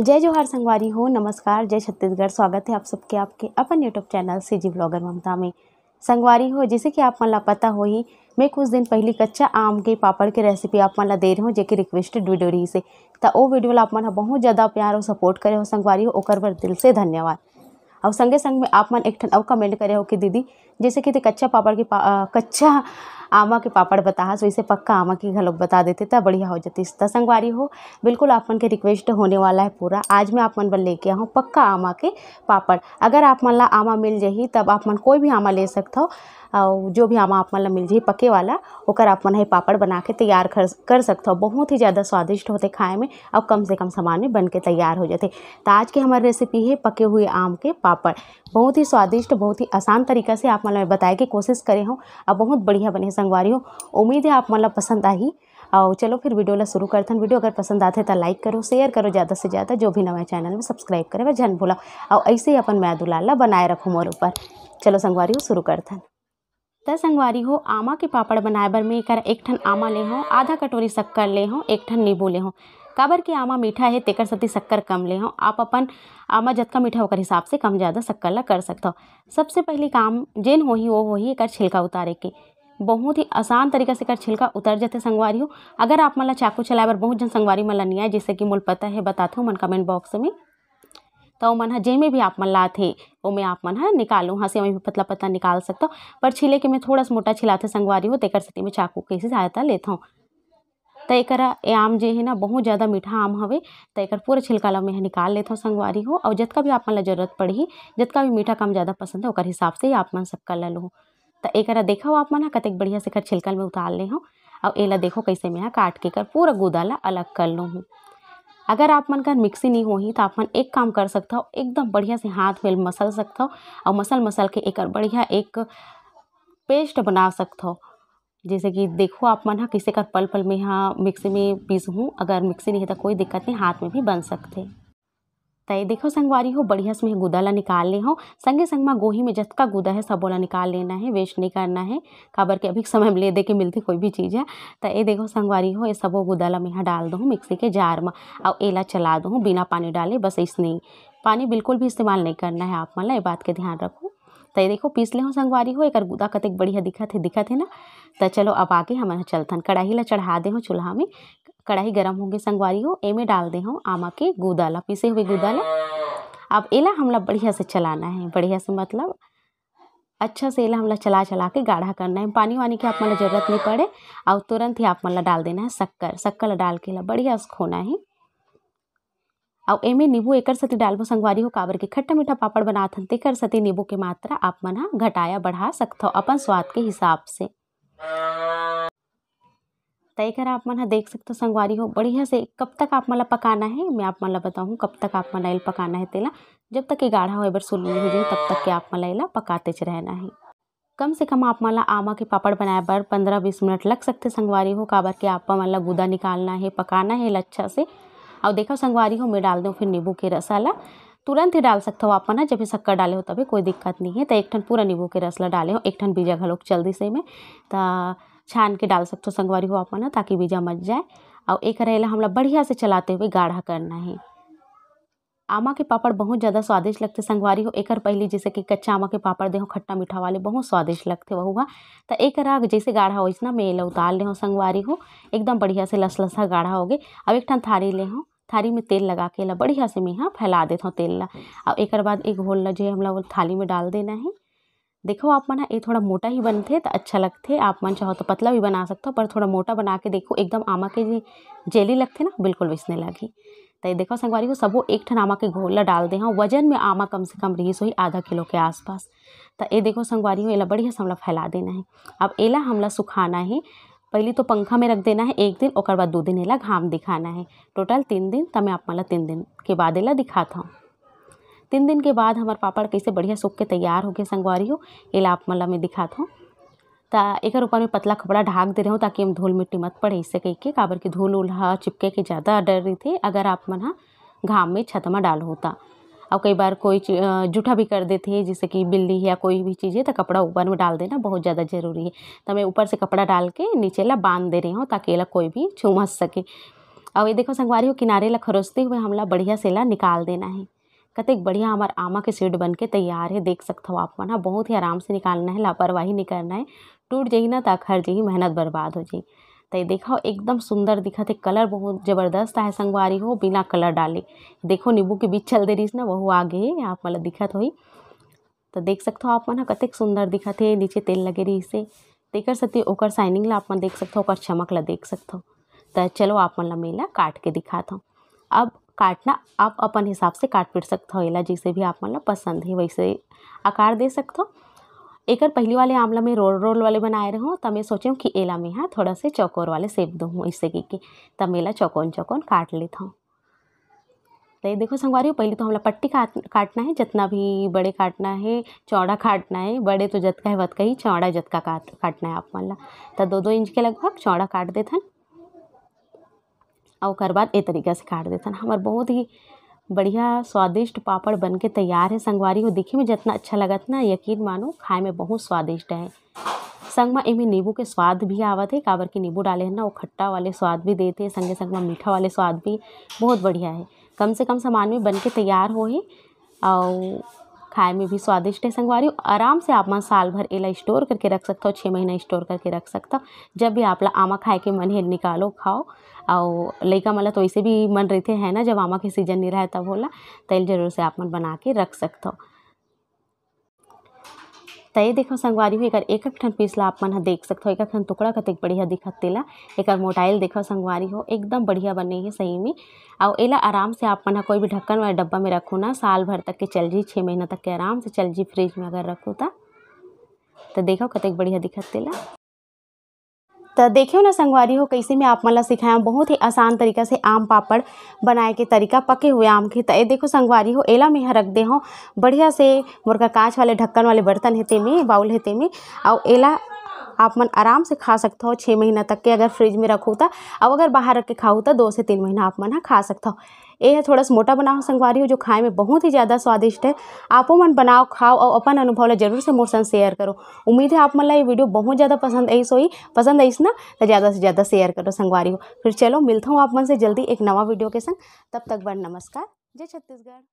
जय जोहार संगवारी हो नमस्कार जय छत्तीसगढ़ स्वागत है आप सबके आपके अपन YouTube channel C G blogger Mamta में संगवारी हो जैसे कि आप मला पता हो ही मैं कुछ दिन पहले कच्चा आम के पापड़ के रेसिपी आप मला दे रही हूँ जेके रिक्वेस्टेड वीडियो रही से तो वो वीडियो आप मन बहुत ज़्यादा प्यार और सपोर्ट करे हो संगवारी हो ओकर पर दिल से धन्यवाद और संगे संग में आप मन एक ठन और कमेंट करे हो कि दीदी जैसे कि कच्चा पापड़ के पा, कच्चा आमा के पापड़ बताहा सो इसे पक्का आमा की घलोक बता देते तो बढ़िया हो जाती त संगवारी हो बिल्कुल आप मन के रिक्वेस्ट होने वाला है पूरा आज मैं आप मन बल लेके आऊँ पक्का आमा के पापड़ अगर आप मन ला आमा मिल जाही तब आप मन कोई भी आमा ले सकता हो और जो भी आमा आप मन ला मिल जाए पके वाला वोकर आप मन है पापड़ बना के तैयार कर कर सकता हो बहुत ही ज़्यादा स्वादिष्ट होते खाए में और कम से कम सामान में बन के तैयार हो जाते तो आज की हमारी रेसिपी है पके हुए आम के पापड़ बहुत ही स्वादिष्ट बहुत ही आसान तरीका से आप मन बताए की कोशिश करे हों और बहुत बढ़िया बने संगवारी हो उम्मीद है आप मन मतलब पसंद आई और चलो फिर वीडियो ला शुरू हैं वीडियो अगर पसंद आते तो लाइक करो शेयर करो ज़्यादा से ज़्यादा जो भी नवा चैनल में सब्सक्राइब करे झन भूला और ऐसे ही अपन मैं दुलाल ला बनाए रखो मोर ऊपर चलो संगवारी हो शुरू हैं तो संगवारी हो आमा के पापड़ बनाए बर में एकर एक ठन आमा ले हो आधा कटोरी शक्कर ले हो एक ठन नींबू ले हो काबर के आमा मीठा है तेकर सती शक्कर कम ले हो आप अपन आमा जतका मीठा होकर हिसाब से कम ज़्यादा शक्कर ला कर सकता हो सबसे पहली काम जेन ही वो हो ही एक छिलका उतारे के बहुत ही आसान तरीक़ा से कर छिलका उतर जाते संगवारी हो अगर आप मतलब ला चाकू चलाए बर बहुत जन संगवारी मन नहीं आए जैसे कि मोल पता है बताथे मन कमेंट बॉक्स में तो मन है हाँ, जैमें भी आप मन ला थे मैं आप मन है निकालो हाँ, हाँ से में भी पतला पतला निकाल सकता हूँ पर छिले के मैं थोड़ा सा मोटा छिलाते संगवारी हो तेकर सती मैं चाकू के सहायता लेता हूँ तो एक आम जो है ना बहुत ज़्यादा मीठा आम हवे तो एक पूरा छिलका ला मैं निकाल लेता हूँ संगवारी हो और जितका भी आप मन जरूरत पड़ी जितका भी मीठा कम ज़्यादा पसंद है वो हिसाब से ही आप मन सबका ला लूँ तो एक देखा आप मन कतेक बढ़िया से कर छिलकल में उतार ले हूँ और एला देखो कैसे मैं काट के कर पूरा गोदा ला अलग कर लूँ हूँ अगर आप मन का मिक्सी नहीं हो ही तो आप मन एक काम कर सकता हो एकदम बढ़िया से हाथ में मसल सकता हो और मसल मसल के एक बढ़िया एक पेस्ट बना सकता हो जैसे कि देखो आप मन हाँ किसी का पल पल में हाँ मिक्सी में पीस हूँ अगर मिक्सी नहीं है तो कोई दिक्कत नहीं हाथ में भी बन सकते तय देखो संगवारी हो बढ़िया से गुदा ला निकाल ले हो संगे संग माँ गोही में जतका गुदा है सब वाला निकाल लेना है वेस्ट नहीं करना है काबर के अभी समय में ले दे के मिलती कोई भी चीज़ है तो ये देखो संगवारी हो ये सबो गुदा ला मैं यहाँ डाल दूँ मिक्सी के जार में और एला चला दूँ बिना पानी डाले बस इसने पानी बिल्कुल भी इस्तेमाल नहीं करना है आप मन ये बात के ध्यान रखो तो ये देखो पीस ले हो संगवारी हो एक गुदा कतिक बढ़िया दिखत है दिखत है ना तो चलो अब आगे हम चलथन कढ़ाई ला चढ़ा दे हो चूल्हा में कढ़ाई गरम होंगे संगवारी हो एमे डाल दे हूँ आमा के गुदाला पीसे हुए गुदाला अब एला हमला बढ़िया से चलाना है बढ़िया से मतलब अच्छा से एला हमला चला चला के गाढ़ा करना है पानी वानी की आप मतलब जरूरत नहीं पड़े और तुरंत ही आप मतलब डाल देना है शक्कर शक्कर डाल के ला बढ़िया से खोना है और एमे नींबू एकर सती डालबो संगवारी हो काबर के खट्टा मीठा पापड़ बनात हन तेकर सती नींबू के मात्रा आप मन घटाया बढ़ा सकते हो अपन स्वाद के हिसाब से तय करा आप मन देख सकते हो संगवारी हो बढ़िया से कब तक आप मन पकाना है मैं आप मन बताऊँ कब तक आप मन पकाना है तेला जब तक ये गाढ़ा हो बार सुलू हो जाए तब तक के आप मन एला पकातेच रहना है कम से कम आप मन आमा के पापड़ बनाए बार पंद्रह बीस मिनट लग सकते संगवारी हो काबर के आप मन गुदा निकालना है पकाना है अच्छा से और देखो संगवारी हो मैं डाल दूँ फिर नींबू के रस वाला तुरंत ही डाल सकते हो आप मना जब शक्कर डाले हो तभी कोई दिक्कत नहीं है तो एक ठन पूरा नींबू के रस ला डाले हो एक ठन बीजा घलोक जल्दी से में तो छान के डाल सकते हो संगवारी हो आप ताकि बीजा मच जाए और एक रहेला हमें बढ़िया से चलाते हुए गाढ़ा करना है आमा के पापड़ बहुत ज़्यादा स्वादिष्ट लगते संगवारी हो एक पहले जैसे कि कच्चा आमा के पापड़ दे खट्टा मीठा वाले बहुत स्वादिष्ट लगते वह हुआ तो एक राग जैसे गाढ़ा हो इसना में उतार ले हो संगवारी हो एकदम बढ़िया से लसलसा गाढ़ा हो गए अब एक ठन थारी ले हो थारी में तेल लगा के ला बढ़िया से मैं यहाँ फैला देता हूँ तेल ला और एक बाद एक घोल ला जो है हमला वो थाली में डाल देना है देखो आप मन ये थोड़ा मोटा ही बनते तो अच्छा लगते आप मन चाहो तो पतला भी बना सकते हो पर थोड़ा मोटा बना के देखो एकदम आमा के जी जेली लगते ना बिल्कुल विसने लगी तो ये देखो संगवारी को सबो एक ठन आमा के घोल डाल दे हूँ वजन में आमा कम से कम सो ही आधा किलो के आसपास तो ये देखो संगवारी हो एला बढ़िया से हमला फैला देना है अब एला हमला सुखाना है पहले तो पंखा में रख देना है एक दिन और बाद दो दिन एला घाम दिखाना है टोटल तीन दिन तब तो मैं आप मला तीन दिन के बाद एला दिखाता हूँ तीन दिन के बाद हमार पापड़ कैसे बढ़िया सूख के तैयार हो गया संगवारी हो एला आप मन में दिखा हूँ तो एक ऊपर में पतला कपड़ा ढाक दे रहे हो ताकि हम धूल मिट्टी मत पड़े इससे कह के काबर की धूल उल चिपके के ज़्यादा डर रही थे अगर आप मन घाम में छत में डाल होता और कई बार कोई जूठा भी कर देते हैं जैसे कि बिल्ली या कोई भी चीज़ है तो कपड़ा ऊपर में डाल देना बहुत ज़्यादा ज़रूरी है तो मैं ऊपर से कपड़ा डाल के नीचे ला बांध दे रही हूँ ताकि ला कोई भी छू सके और ये देखो संगवारी हो किनारे ला खरोसते हुए हमला बढ़िया से ला निकाल देना है कतेक बढ़िया हमार आमा के सीड बन के तैयार है देख सकते हो आप मन हा बहुत ही आराम से निकालना है लापरवाही नहीं करना है टूट जाही ना तो खर जाही मेहनत बर्बाद हो जाही तो ये देखो एकदम सुंदर दिखा है कलर बहुत ज़बरदस्त है संगवारी हो बिना कलर डाले देखो नींबू के बीच चल दे रही ना वह आगे है आप मतलब दिखत हो तो देख सकते हो आप मन कतेक सुंदर दिखा है नीचे तेल लगे रही से तेकर सत्य ओकर साइनिंग ला आप मन देख सकते हो चमक ला देख सकते हो तो चलो आप मन मतलब ला मेला काट के दिखाता हूँ अब काटना आप अपन हिसाब से काट पीट सकते हो एला जैसे भी आप मन मतलब पसंद है वैसे आकार दे सकते हो एक पहली वाले आमला में रोल रोल वाले बनाए हूँ तो मैं सोचे कि एला में हाँ थोड़ा से चौकोर वाले सेप दूँ इससे की कि तब मेला चौकोन चौकोन काट लेता हूँ तो ये देखो संगवारी पहले तो हमला पट्टी काट काटना है जितना भी बड़े काटना है चौड़ा काटना है बड़े तो का है वत का ही चौड़ा जतका काट काटना है आप मान मतलब। ला तो दो दो इंच के लगभग चौड़ा काट देथन और बाद ये तरीका से काट हैं हमार बहुत ही बढ़िया स्वादिष्ट पापड़ बनके तैयार है संगवारी हो देखे में जितना अच्छा लगत ना यकीन मानो खाए में बहुत स्वादिष्ट है संग में इमें नींबू के स्वाद भी आवत थे काबर की नींबू डाले हैं ना वो खट्टा वाले स्वाद भी देते संगे संग में मीठा वाले स्वाद भी बहुत बढ़िया है कम से कम सामान में के तैयार हो ही और खाए में भी स्वादिष्ट है संगवारी आराम से आप मन साल भर एला स्टोर करके रख सकता हो छः महीना स्टोर करके रख सकता हो जब भी आप ला आमा खाए के मन है निकालो खाओ और लैका मतलब तो वैसे भी मन रहते है ना जब आमा के सीजन नहीं रहा तब होला तेल तो जरूर से आप मन बना के रख हो तो ये देखो संगवारी हो एक एक ठन पीस ला आप मन देख देख हो एक ठन टुकड़ा कतिक बढ़िया दिखत तेला एक मोटाइल देखो संगवारी हो एकदम बढ़िया बने है सही में और एला आराम से आप मन कोई भी ढक्कन वाला डब्बा में रखो ना साल भर तक के चल जी छः महीना तक के आराम से चल जी फ्रिज में अगर रखो ता तो देखो कतिक बढ़िया दिखत तेला तो देखियो ना संगवारी हो कैसे मैं आप मला सिखाया बहुत ही आसान तरीका से आम पापड़ बनाए के तरीका पके हुए आम के तय देखो संगवारी हो एला में रख दे हो बढ़िया से मुर्गा कांच वाले ढक्कन वाले बर्तन हेते में बाउल हेते में और एला आप मन आराम से खा सकता हो छः महीना तक के अगर फ्रिज में रखो तो अब अगर बाहर रख के खाओ तो दो से तीन महीना आप मन खा सकता हो ये है थोड़ा सा मोटा बनाओ संगवारी हो जो खाए में बहुत ही ज़्यादा स्वादिष्ट है आपो मन बनाओ खाओ और अपन अनुभव ला जरूर से मोर संग शेयर करो उम्मीद है आप मन ये वीडियो बहुत ज़्यादा पसंद आई सोई पसंद आई ना तो ज़्यादा से ज़्यादा शेयर करो संगवारी हो फिर चलो मिलता हूँ आप मन से जल्दी एक नवा वीडियो के संग तब तक बड़ नमस्कार जय छत्तीसगढ़